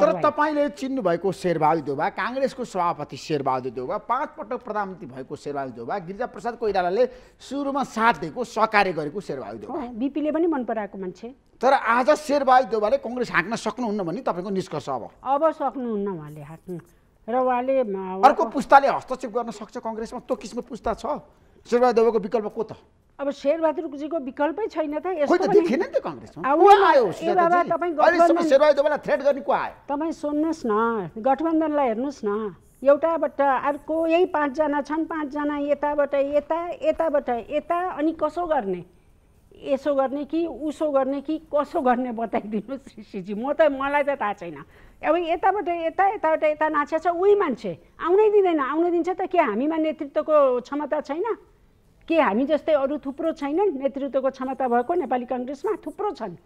तर तपाईँले भएको शेरबहादुर देउबा काङ्ग्रेसको सभापति शेरबहादुर देउबा पाँच पटक प्रधानमन्त्री भएको शेरबहादुर देउबा प्रसाद कोइरालाले सुरुमा साथ दिएको सहकार्य गरेको शेरबहादुर देउबा बिपीले पनि मन पराएको मान्छे तर आज शेरबहादुर देउबाले कङ्ग्रेस हाँक्न सक्नुहुन्न भने तपाईँको निष्कर्ष अब अब सक्नुहुन्न उहाँले हाँक्नु र उहाँले अर्को पुस्ताले हस्तक्षेप गर्न सक्छ कङ्ग्रेसमा त्यो किसिमको पुस्ता छ शेरबहादुर देउबाको विकल्प को त अब शेरबहादुर जीको विकल्पै छैन त तपाईँ सुन्नुहोस् न गठबन्धनलाई हेर्नुहोस् न एउटाबाट अर्को यही पाँचजना छन् पाँचजना यताबाट यता यताबाट यता अनि कसो गर्ने यसो गर्ने कि उसो गर्ने कि कसो गर्ने बताइदिनुहोस् ऋषिजी म त मलाई त थाहा छैन अब यताबाट यता यताबाट यता नाचेको छ उही मान्छे आउनै दिँदैन आउनु दिन्छ त के हामीमा नेतृत्वको क्षमता छैन के हामी जस्तै अरू थुप्रो छैनन् नेतृत्वको क्षमता भएको नेपाली कङ्ग्रेसमा थुप्रो छन्